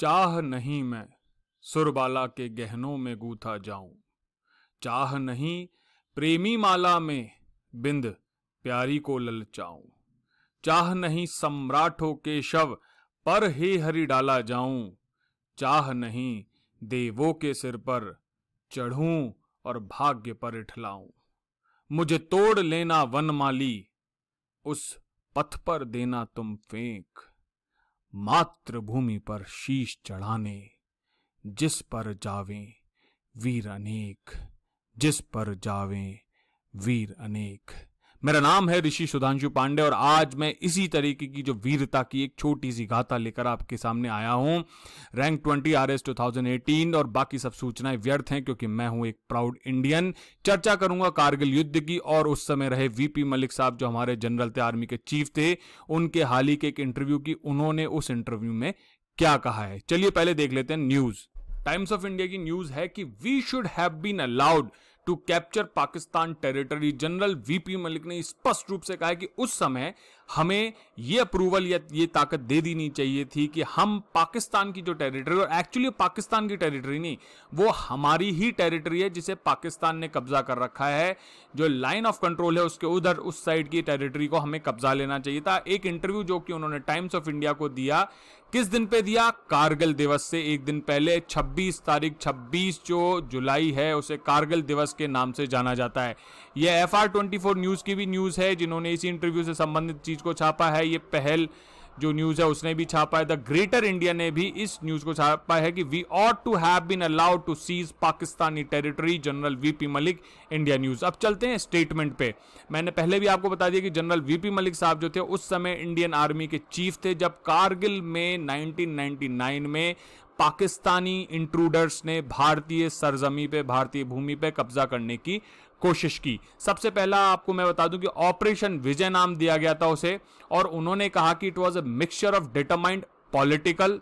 चाह नहीं मैं सुरबाला के गहनों में गूथा जाऊं चाह नहीं प्रेमी माला में बिंद प्यारी को ललचाऊं चाह नहीं सम्राटों के शव पर ही हरि डाला जाऊं चाह नहीं देवों के सिर पर चढ़ूं और भाग्य पर इठलाऊं मुझे तोड़ लेना वनमाली उस पथ पर देना तुम फेंक मातृभूमि पर शीश चढ़ाने जिस पर जावे वीर अनेक जिस पर जावे वीर अनेक मेरा नाम है ऋषि सुधांशु पांडे और आज मैं इसी तरीके की जो वीरता की एक छोटी सी गाथा लेकर आपके सामने आया हूं रैंक 20 आर एस टू और बाकी सब सूचनाएं व्यर्थ हैं क्योंकि मैं हूं एक प्राउड इंडियन चर्चा करूंगा कारगिल युद्ध की और उस समय रहे वीपी मलिक साहब जो हमारे जनरल थे आर्मी के चीफ थे उनके हाल ही के एक इंटरव्यू की उन्होंने उस इंटरव्यू में क्या कहा है चलिए पहले देख लेते हैं न्यूज़ टाइम्स ऑफ इंडिया की न्यूज है कि we should have been allowed to capture Pakistan territory general VP Malik ने स्पष्ट रूप से कहा कि उस समय हमें ये अप्रूवल या ये ताकत दे देनी चाहिए थी कि हम पाकिस्तान की जो टेरिटरी और एक्चुअली पाकिस्तान की टेरिटरी नहीं वो हमारी ही टेरिटरी है जिसे पाकिस्तान ने कब्जा कर रखा है जो लाइन ऑफ कंट्रोल है उसके उधर उस साइड की टेरिटरी को हमें कब्जा लेना चाहिए था एक इंटरव्यू जो कि उन्होंने टाइम्स ऑफ इंडिया को दिया किस दिन पे दिया कारगिल दिवस से एक दिन पहले 26 तारीख 26 जो जुलाई है उसे कारगिल दिवस के नाम से जाना जाता है यह F R twenty four news की भी न्यूज़ है जिन्होंने इसी इंटरव्यू से संबंधित चीज़ को छापा है ये पहल जो न्यूज है उसने भी छापा है द ग्रेटर इंडिया ने भी इस न्यूज को छापा है कि we ought to have been allowed to seize Pakistani territory general VP Malik India news अब चलते हैं स्टेटमेंट पे मैंने पहले भी आपको बता दिया कि जनरल वीपी मलिक साहब जो थे उस समय इंडियन आर्मी के चीफ थे जब कारगिल में नाइनटीन में पाकिस्तानी इंट्रूडर्स ने भारतीय सरजमी पे भारतीय भूमि पे कब्जा करने की कोशिश की सबसे पहला आपको मैं बता दूं कि ऑपरेशन विजय नाम दिया गया था उसे और उन्होंने कहा कि it was a mixture of determined political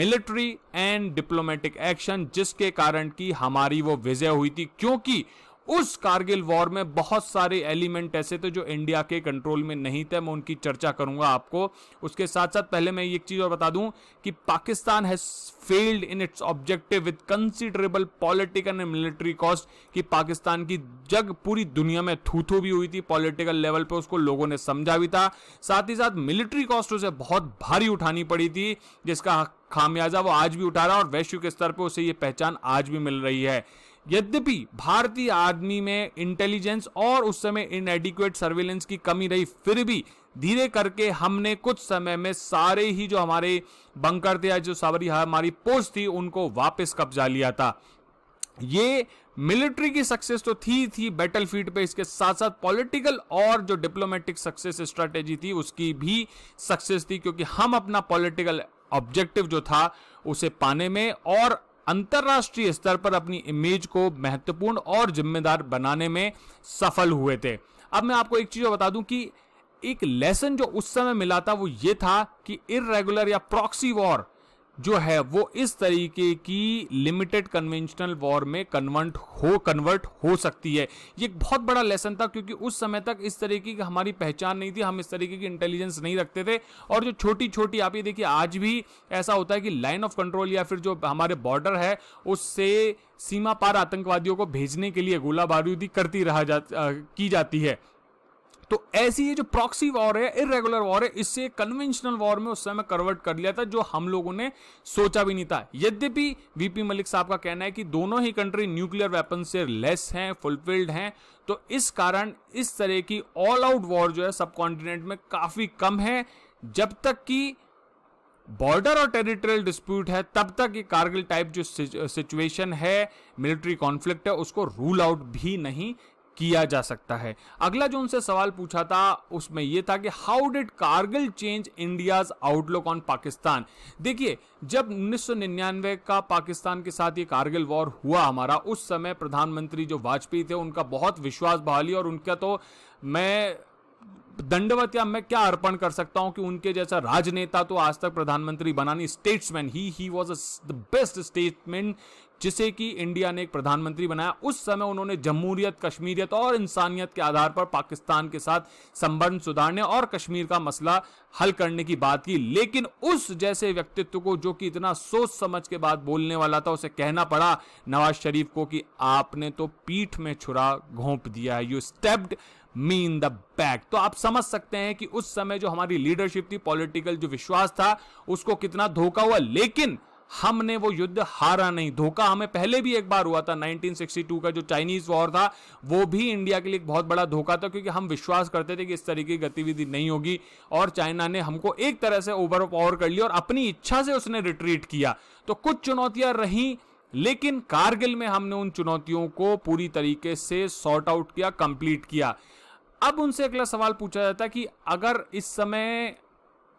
military and diplomatic action जिसके कारण की हमारी वो विजय हुई थी क्योंकि उस कारगिल वॉर में बहुत सारे एलिमेंट ऐसे थे जो इंडिया के कंट्रोल में नहीं थे मैं उनकी चर्चा करूंगा आपको उसके साथ साथ पहले मैं एक चीज और बता दूं कि Pakistan has failed in its objective with considerable political and military cost कि पाकिस्तान की जग पूरी दुनिया में थूथू भी हुई थी पॉलिटिकल लेवल पर उसको लोगों ने समझा भी था साथ ही साथ मिलिट्री कॉस्ट उसे बहुत भारी उठानी पड़ी थी जिसका खामियाजा वो आज भी उठा रहा है और वैश्विक स्तर पर उसे ये पहचान आज भी मिल रही है यद्यपि भारतीय आर्मी में इंटेलिजेंस और उस समय इनएडिक्वेट सर्वेलेंस की कमी रही फिर भी धीरे करके हमने कुछ समय में सारे ही जो हमारे बंकर थे या जो सावरी हमारी पोस्ट थी उनको वापस कब्जा लिया था ये मिलिट्री की सक्सेस तो थी थी बैटल फील्ड पर इसके साथ साथ पॉलिटिकल और जो डिप्लोमेटिक सक्सेस स्ट्रेटेजी थी उसकी भी सक्सेस थी क्योंकि हम अपना पॉलिटिकल ऑब्जेक्टिव जो था उसे पाने में और अंतर्राष्ट्रीय स्तर पर अपनी इमेज को महत्वपूर्ण और जिम्मेदार बनाने में सफल हुए थे अब मैं आपको एक चीज बता दूं कि एक लेसन जो उस समय मिला था वो ये था कि इरेगुलर या प्रॉक्सी वॉर जो है वो इस तरीके की लिमिटेड कन्वेंशनल वॉर में कन्वर्ट हो कन्वर्ट हो सकती है ये एक बहुत बड़ा लेसन था क्योंकि उस समय तक इस तरीके की हमारी पहचान नहीं थी हम इस तरीके की इंटेलिजेंस नहीं रखते थे और जो छोटी छोटी आप ये देखिए आज भी ऐसा होता है कि लाइन ऑफ कंट्रोल या फिर जो हमारे बॉर्डर है उससे सीमा पार आतंकवादियों को भेजने के लिए गोला बारूदी करती रहा जा की जाती है तो ऐसी ये जो प्रॉक्सी वॉर है इरेगुलर वॉर है इससे कन्वेंशनल वॉर में उस समय कन्वर्ट कर लिया था जो हम लोगों ने सोचा भी नहीं था यद्यपि वीपी मलिक साहब का कहना है कि दोनों ही कंट्री न्यूक्लियर वेपन से लेस हैं फुलफिल्ड हैं तो इस कारण इस तरह की ऑल आउट वॉर जो है सब कॉन्टिनेंट में काफी कम है जब तक कि बॉर्डर और टेरिटोरियल डिस्प्यूट है तब तक ये कारगिल टाइप जो सिचुएशन है मिलिट्री कॉन्फ्लिक्ट है उसको रूल आउट भी नहीं किया जा सकता है अगला जो उनसे सवाल पूछा था उसमें यह था कि how did Kargil change India's outlook on Pakistan देखिए जब 1999 का पाकिस्तान के साथ ये कारगिल वॉर हुआ हमारा उस समय प्रधानमंत्री जो वाजपेयी थे उनका बहुत विश्वास बहाली और उनका तो मैं दंडवत या मैं क्या अर्पण कर सकता हूं कि उनके जैसा राजनेता तो आज तक प्रधानमंत्री बनानी स्टेट्समैन ही he was the best statesman जिसे कि इंडिया ने एक प्रधानमंत्री बनाया उस समय उन्होंने जमहूरियत कश्मीरियत और इंसानियत के आधार पर पाकिस्तान के साथ संबंध सुधारने और कश्मीर का मसला हल करने की बात की लेकिन उस जैसे व्यक्तित्व को जो कि इतना सोच समझ के बाद बोलने वाला था उसे कहना पड़ा नवाज शरीफ को कि आपने तो पीठ में छुरा घोंप दिया है you stabbed me in the back तो आप समझ सकते हैं कि उस समय जो हमारी लीडरशिप थी पॉलिटिकल जो विश्वास था उसको कितना धोखा हुआ लेकिन हमने वो युद्ध हारा नहीं धोखा हमें पहले भी एक बार हुआ था 1962 का जो चाइनीज वॉर था वो भी इंडिया के लिए एक बहुत बड़ा धोखा था क्योंकि हम विश्वास करते थे कि इस तरीके की गतिविधि नहीं होगी और चाइना ने हमको एक तरह से ओवर पावर कर लिया और अपनी इच्छा से उसने रिट्रीट किया तो कुछ चुनौतियां रहीं लेकिन कारगिल में हमने उन चुनौतियों को पूरी तरीके से सॉर्ट आउट किया कंप्लीट किया अब उनसे अगला सवाल पूछा जाता है कि अगर इस समय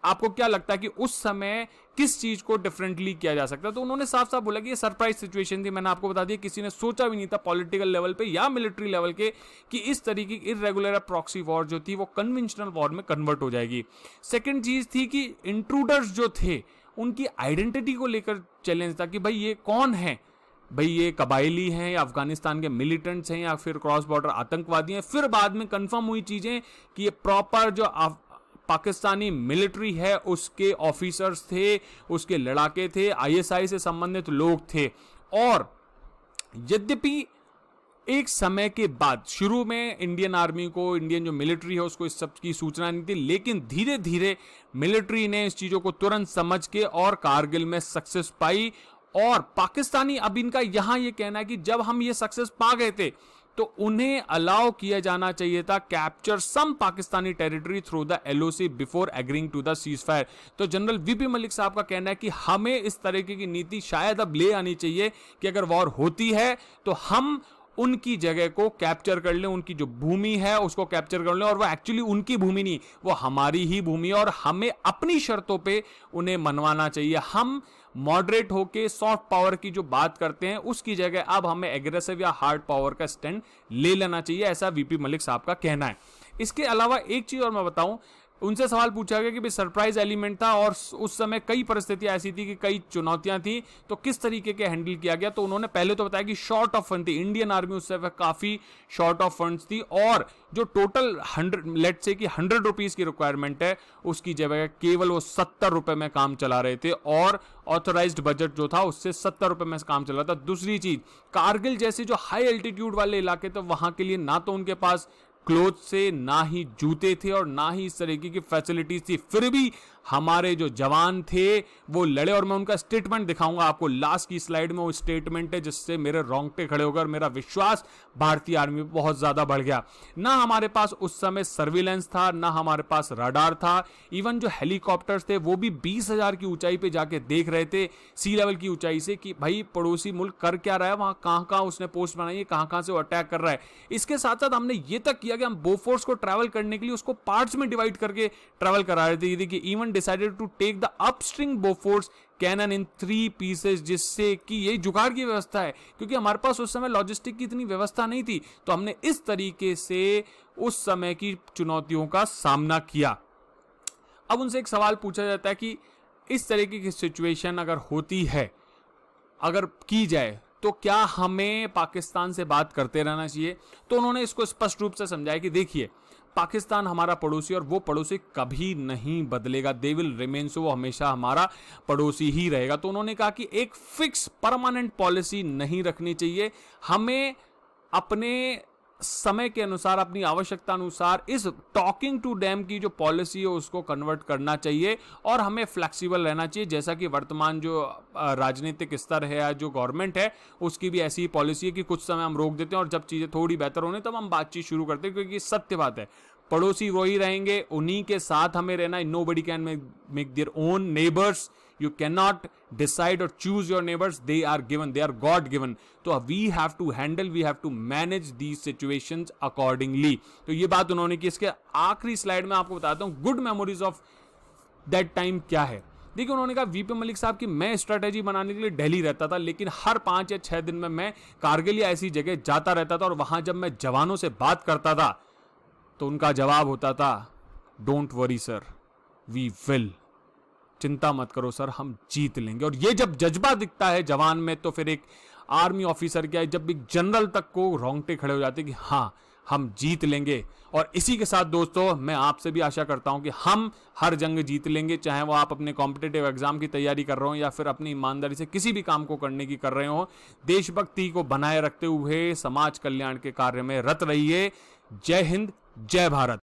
आपको क्या लगता है कि उस समय किस चीज को डिफरेंटली किया जा सकता है तो उन्होंने साफ साफ बोला कि ये सरप्राइज सिचुएशन थी मैंने आपको बता दिया किसी ने सोचा भी नहीं था पॉलिटिकल लेवल पे या मिलिट्री लेवल के कि इस तरीके की इरेगुलर प्रॉक्सी वॉर जो थी वो कन्वेंशनल वॉर में कन्वर्ट हो जाएगी सेकेंड चीज थी कि इंट्रूडर्स जो थे उनकी आइडेंटिटी को लेकर चैलेंज था कि भाई ये कौन है भाई ये कबायली हैं या अफगानिस्तान के मिलिटेंट्स हैं या फिर क्रॉस बॉर्डर आतंकवादी हैं फिर बाद में कंफर्म हुई चीज़ें कि ये प्रॉपर जो पाकिस्तानी मिलिट्री है उसके ऑफिसर्स थे उसके लड़ाके थे आईएसआई से संबंधित लोग थे और यद्यपि एक समय के बाद शुरू में इंडियन आर्मी को इंडियन जो मिलिट्री है उसको इस सब की सूचना नहीं थी लेकिन धीरे धीरे मिलिट्री ने इस चीज़ों को तुरंत समझ के और कारगिल में सक्सेस पाई और पाकिस्तानी अब इनका यहां ये कहना है कि जब हम ये सक्सेस पा गए थे तो उन्हें अलाउ किया जाना चाहिए था capture some Pakistani territory through the LOC before agreeing to the ceasefire तो जनरल वीपी मलिक साहब का कहना है कि हमें इस तरीके की नीति शायद अब ले आनी चाहिए कि अगर वॉर होती है तो हम उनकी जगह को कैप्चर कर लें उनकी जो भूमि है उसको कैप्चर कर लें और वो एक्चुअली उनकी भूमि नहीं वो हमारी ही भूमि और हमें अपनी शर्तों पे उन्हें मनवाना चाहिए हम मॉडरेट होके सॉफ्ट पावर की जो बात करते हैं उसकी जगह अब हमें एग्रेसिव या हार्ड पावर का स्टैंड ले लेना चाहिए ऐसा वीपी मलिक साहब का कहना है इसके अलावा एक चीज और मैं बताऊं उनसे सवाल पूछा गया कि भाई सरप्राइज एलिमेंट था और उस समय कई परिस्थितियां ऐसी थी कि कई चुनौतियां थी तो किस तरीके के हैंडल किया गया तो उन्होंने पहले तो बताया कि शॉर्ट ऑफ फंड थी इंडियन आर्मी उस समय काफी शॉर्ट ऑफ फंड्स थी और जो टोटल हंड्रेड लेट से कि हंड्रेड रुपीज की रिक्वायरमेंट है उसकी जगह केवल वो सत्तर रुपए में काम चला रहे थे और ऑथोराइज बजट जो था उससे सत्तर रुपए में काम चला था दूसरी चीज कारगिल जैसे जो हाई एल्टीट्यूड वाले इलाके थे वहां के लिए ना तो उनके पास क्लोथ से ना ही जूते थे और ना ही इस तरीके की फैसिलिटीज थी फिर भी हमारे जो जवान थे वो लड़े और मैं उनका स्टेटमेंट दिखाऊंगा आपको लास्ट की स्लाइड में वो स्टेटमेंट है जिससे मेरे रोंगटे खड़े होकर मेरा विश्वास भारतीय आर्मी बहुत ज़्यादा बढ़ गया ना हमारे पास उस समय सर्विलेंस था ना हमारे पास रडार था इवन जो हेलीकॉप्टर थे वो भी बीस हजार की ऊंचाई पर जाके देख रहे थे सी लेवल की ऊंचाई से कि भाई पड़ोसी मुल्क कर क्या रहा है वहां कहाँ कहाँ उसने पोस्ट बनाई है कहाँ कहाँ से वो अटैक कर रहा है इसके साथ साथ हमने ये तक किया कि हम बोफोर्स को ट्रैवल करने के लिए उसको पार्ट्स में डिवाइड करके ट्रैवल करा रहे थे कि even decided to take the upstream Bofors cannon in three pieces जिससे कि ये जुगाड़ की व्यवस्था है क्योंकि हमारे पास उस समय लॉजिस्टिक की इतनी व्यवस्था नहीं थी तो हमने इस तरीके से उस समय की चुनौतियों का सामना किया अब उनसे एक सवाल पूछा जाता है कि इस तरीके की सिचुएशन अगर होती है अगर की जाए तो क्या हमें पाकिस्तान से बात करते रहना चाहिए तो उन्होंने इसको स्पष्ट रूप से समझाया कि देखिए पाकिस्तान हमारा पड़ोसी और वो पड़ोसी कभी नहीं बदलेगा दे विल रिमेन सो वो हमेशा हमारा पड़ोसी ही रहेगा तो उन्होंने कहा कि एक फिक्स परमानेंट पॉलिसी नहीं रखनी चाहिए हमें अपने समय के अनुसार अपनी आवश्यकता अनुसार इस टॉकिंग टू डैम की जो पॉलिसी है उसको कन्वर्ट करना चाहिए और हमें फ्लेक्सिबल रहना चाहिए जैसा कि वर्तमान जो राजनीतिक स्तर है या जो गवर्नमेंट है उसकी भी ऐसी पॉलिसी है कि कुछ समय हम रोक देते हैं और जब चीज़ें थोड़ी बेहतर होने तब हम बातचीत शुरू करते हैं क्योंकि सत्य बात है पड़ोसी वही रहेंगे उन्हीं के साथ हमें रहना nobody can make their own neighbours you can not decide और choose your neighbours they are given they are God given तो we have to handle we have to manage these situation accordingly तो ये बात उन्होंने की इसके आखिरी slide में आपको बताता हूँ good memories of that time क्या है देखिए उन्होंने कहा वीपी मलिक साहब की मैं स्ट्रैटेजी बनाने के लिए दिल्ली रहता था लेकिन हर पांच या छह दिन में मैं कारगिल या ऐसी जगह जाता रहता था और वहां जब मैं जवानों से बात करता था तो उनका जवाब होता था don't worry sir we will चिंता मत करो सर हम जीत लेंगे और ये जब जज्बा दिखता है जवान में तो फिर एक आर्मी ऑफिसर क्या है जब एक जनरल तक को रोंगटे खड़े हो जाते कि हाँ हम जीत लेंगे और इसी के साथ दोस्तों मैं आपसे भी आशा करता हूं कि हम हर जंग जीत लेंगे चाहे वो आप अपने कॉम्पिटेटिव एग्जाम की तैयारी कर रहे हो या फिर अपनी ईमानदारी से किसी भी काम को करने की कर रहे हो देशभक्ति को बनाए रखते हुए समाज कल्याण के कार्य में रत रहिए जय हिंद जय भारत